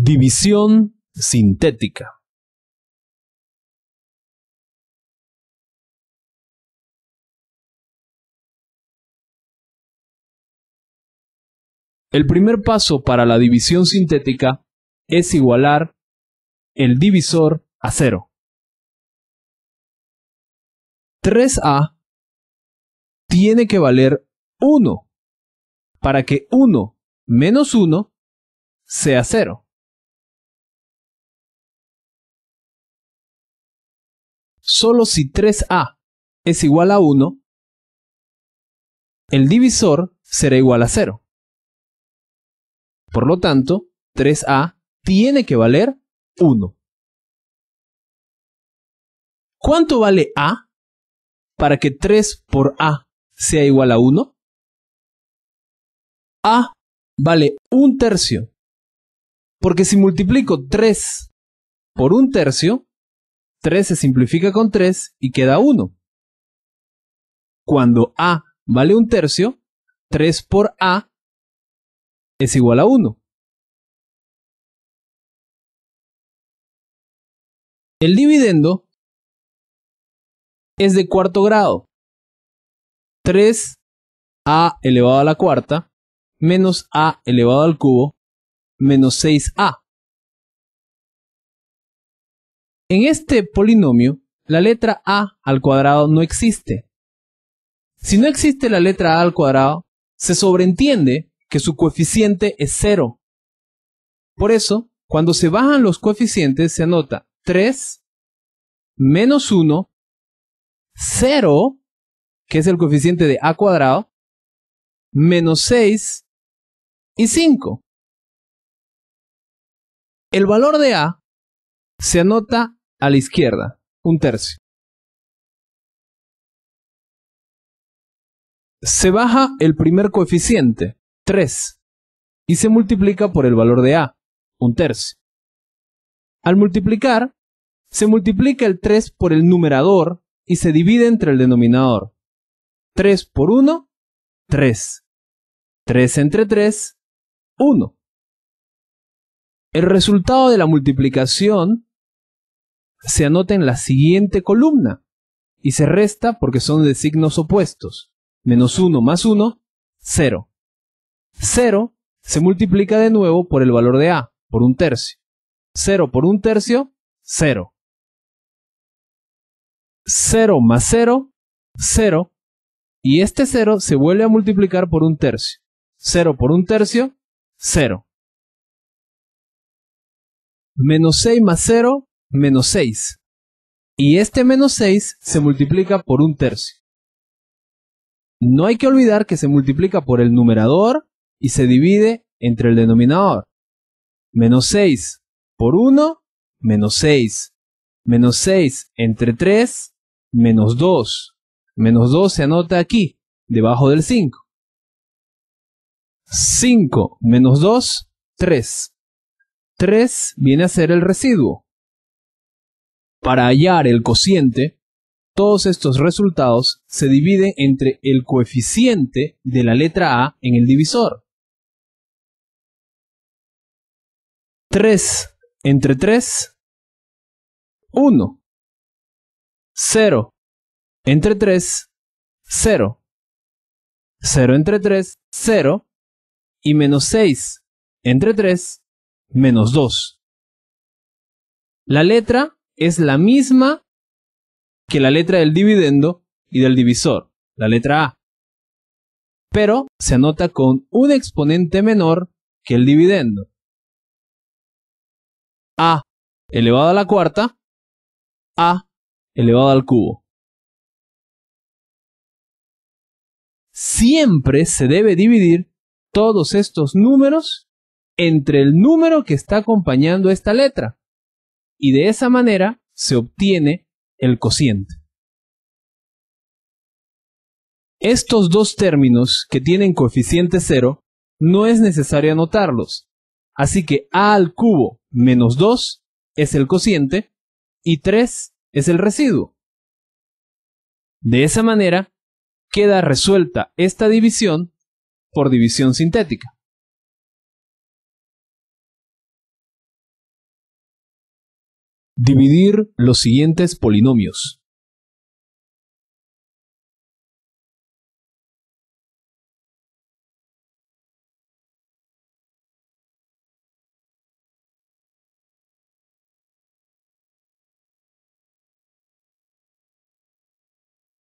División sintética. El primer paso para la división sintética es igualar el divisor a cero. 3A tiene que valer 1 para que 1 menos 1 sea cero. solo si 3A es igual a 1, el divisor será igual a 0. Por lo tanto, 3A tiene que valer 1. ¿Cuánto vale A para que 3 por A sea igual a 1? A vale un tercio. Porque si multiplico 3 por un tercio, 3 se simplifica con 3 y queda 1. Cuando A vale un tercio, 3 por A es igual a 1. El dividendo es de cuarto grado. 3a elevado a la cuarta menos a elevado al cubo menos 6a. En este polinomio, la letra a al cuadrado no existe. Si no existe la letra a al cuadrado, se sobreentiende que su coeficiente es cero. Por eso, cuando se bajan los coeficientes, se anota 3 menos 1, 0, que es el coeficiente de a cuadrado, menos 6 y 5. El valor de a se anota a la izquierda, un tercio. Se baja el primer coeficiente, 3, y se multiplica por el valor de A, un tercio. Al multiplicar, se multiplica el 3 por el numerador y se divide entre el denominador. 3 por 1, 3. 3 entre 3, 1. El resultado de la multiplicación se anota en la siguiente columna y se resta porque son de signos opuestos. Menos 1 más 1, 0. 0 se multiplica de nuevo por el valor de A, por un tercio. 0 por un tercio, 0. 0 más 0, 0. Y este 0 se vuelve a multiplicar por un tercio. 0 por un tercio, 0. Menos 6 más 0, menos 6. Y este menos 6 se multiplica por un tercio. No hay que olvidar que se multiplica por el numerador y se divide entre el denominador. Menos 6 por 1, menos 6. Menos 6 entre 3, menos 2. Menos 2 se anota aquí, debajo del 5. 5 menos 2, 3. 3 viene a ser el residuo. Para hallar el cociente, todos estos resultados se dividen entre el coeficiente de la letra A en el divisor. 3 entre 3, 1. 0 entre 3, 0. 0 entre 3, 0. Y menos 6 entre 3, menos 2. La letra es la misma que la letra del dividendo y del divisor, la letra A. Pero se anota con un exponente menor que el dividendo. A elevado a la cuarta, A elevado al cubo. Siempre se debe dividir todos estos números entre el número que está acompañando esta letra y de esa manera se obtiene el cociente. Estos dos términos que tienen coeficiente cero no es necesario anotarlos, así que a al cubo menos 2 es el cociente y 3 es el residuo. De esa manera, queda resuelta esta división por división sintética. Dividir los siguientes polinomios.